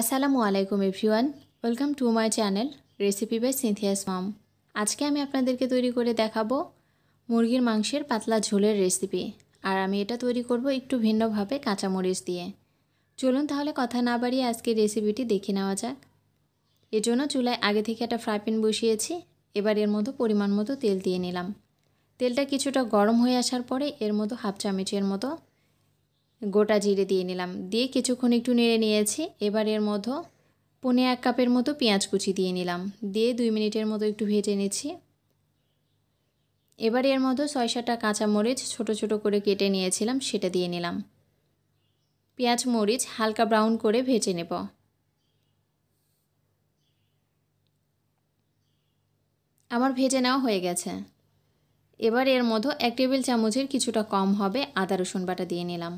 আসসালামু আলাইকুম everyone welcome to my channel recipe by Cynthia's mom আজকে আমি আপনাদেরকে তৈরি করে দেখাবো মুরগির মাংসের পাতলা ঝোলের রেসিপি আর আমি এটা তৈরি করব একটু ভিন্নভাবে কাঁচামরিচ দিয়ে চলুন তাহলে কথা না বাড়িয়ে আজকে রেসিপিটি দেখে নেওয়া যাক এজন্য চুলায় আগে থেকে একটা ফ্রাইপ্যান বসিয়েছি এবার এর মতো পরিমাণ মতো তেল দিয়ে নিলাম তেলটা কিছুটা গরম হয়ে আসার পরে এর মতো হাফ চামচের মতো গোটা জিরে দিয়ে নিলাম দিয়ে কিছুক্ষণ একটু নেড়ে নিয়েছি এবার এর মধ্যে পনে এক কাপের মতো পেঁয়াজ কুচি দিয়ে নিলাম দিয়ে দুই মিনিটের মতো একটু ভেজে নিচ্ছি এবার এর মধ্যে ছয় সাতটা কাঁচামরিচ ছোট ছোট করে কেটে নিয়েছিলাম সেটা দিয়ে নিলাম পেঁয়াজ মরিচ হালকা ব্রাউন করে ভেজে নেব আমার ভেজে নেওয়া হয়ে গেছে এবার এর মধ্যে এক টেবিল চামচের কিছুটা কম হবে আদা রসুন বাটা দিয়ে নিলাম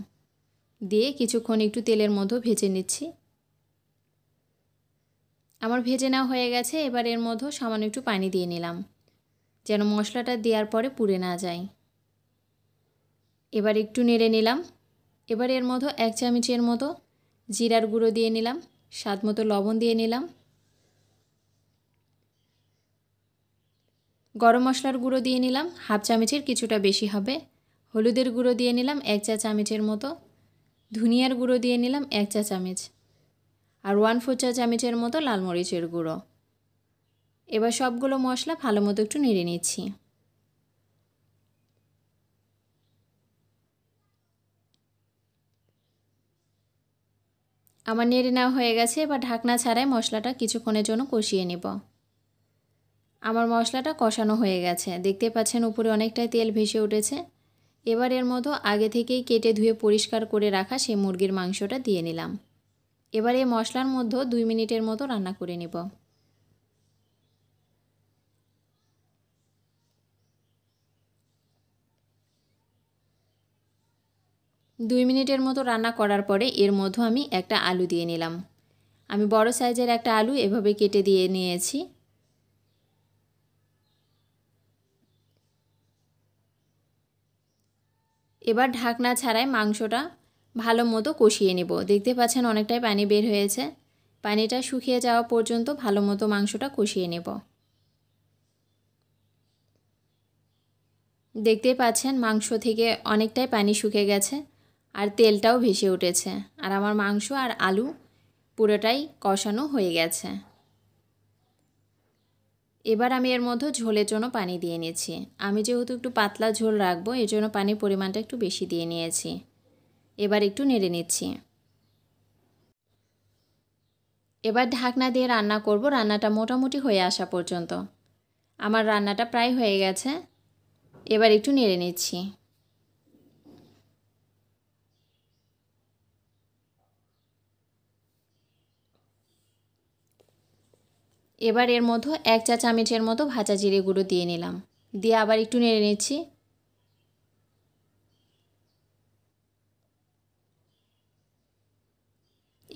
দিয়ে কিছুক্ষণ একটু তেলের মধ্যে ভেজে নিচ্ছি আমার ভেজে নেওয়া হয়ে গেছে এবার এর মধ্যে সামান্য একটু পানি দিয়ে নিলাম যেন মশলাটা দেওয়ার পরে পুড়ে না যায় এবার একটু নেড়ে নিলাম এবার এর মধ্যে এক চামচের মতো জিরার গুঁড়ো দিয়ে নিলাম স্বাদ মতো লবণ দিয়ে নিলাম গরম মশলার গুঁড়ো দিয়ে নিলাম হাফ চামচের কিছুটা বেশি হবে হলুদের গুঁড়ো দিয়ে নিলাম এক চা চামচের মতো ধুনিয়ার গুঁড়ো দিয়ে নিলাম এক চা চামচ আর ওয়ান ফোর চা চামচের মতো লাল মরিচের গুঁড়ো এবার সবগুলো মশলা ভালো মতো একটু নেড়ে নিচ্ছি আমার নেড়ে নেওয়া হয়ে গেছে এবার ঢাকনা ছাড়াই মশলাটা কিছুক্ষণের জন্য কষিয়ে নেব আমার মশলাটা কষানো হয়ে গেছে দেখতে পাচ্ছেন উপরে অনেকটাই তেল ভেসে উঠেছে এবার এর মতো আগে থেকেই কেটে ধুয়ে পরিষ্কার করে রাখা সেই মুরগির মাংসটা দিয়ে নিলাম এবার এই মশলার মধ্যে দুই মিনিটের মতো রান্না করে নেব দুই মিনিটের মতো রান্না করার পরে এর মধ্যে আমি একটা আলু দিয়ে নিলাম আমি বড় সাইজের একটা আলু এভাবে কেটে দিয়ে নিয়েছি এবার ঢাকনা ছাড়াই মাংসটা ভালো মতো কষিয়ে নেব দেখতে পাচ্ছেন অনেকটাই পানি বের হয়েছে পানিটা শুকিয়ে যাওয়া পর্যন্ত ভালো মতো মাংসটা কষিয়ে নেব দেখতে পাচ্ছেন মাংস থেকে অনেকটাই পানি শুকে গেছে আর তেলটাও ভেসে উঠেছে আর আমার মাংস আর আলু পুরোটাই কষানো হয়ে গেছে এবার আমি এর মধ্যে ঝোলের জন্য পানি দিয়ে নিয়েছি আমি যেহেতু একটু পাতলা ঝোল রাখবো এর জন্য পানির পরিমাণটা একটু বেশি দিয়ে নিয়েছি এবার একটু নেড়ে নিচ্ছি এবার ঢাকনা দিয়ে রান্না করব রান্নাটা মোটামুটি হয়ে আসা পর্যন্ত আমার রান্নাটা প্রায় হয়ে গেছে এবার একটু নেড়ে নিচ্ছি এবার এর মধ্যে এক চা চামচের মতো ভাজা জিরে গুঁড়ো দিয়ে নিলাম দিয়ে আবার একটু নেড়ে নিচ্ছি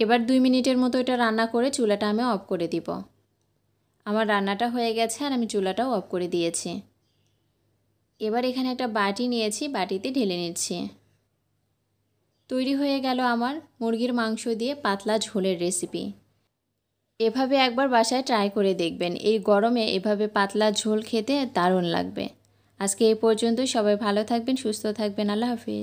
এবার দুই মিনিটের মতো এটা রান্না করে চুলাটা আমি অফ করে দিব আমার রান্নাটা হয়ে গেছে আর আমি চুলাটাও অফ করে দিয়েছি এবার এখানে একটা বাটি নিয়েছি বাটিতে ঢেলে নিচ্ছি তৈরি হয়ে গেল আমার মুরগির মাংস দিয়ে পাতলা ঝোলের রেসিপি এভাবে একবার বাসায় ট্রাই করে দেখবেন এই গরমে এভাবে পাতলা ঝোল খেতে দারুণ লাগবে আজকে এই পর্যন্ত সবাই ভালো থাকবেন সুস্থ থাকবেন আল্লাহ হাফিজ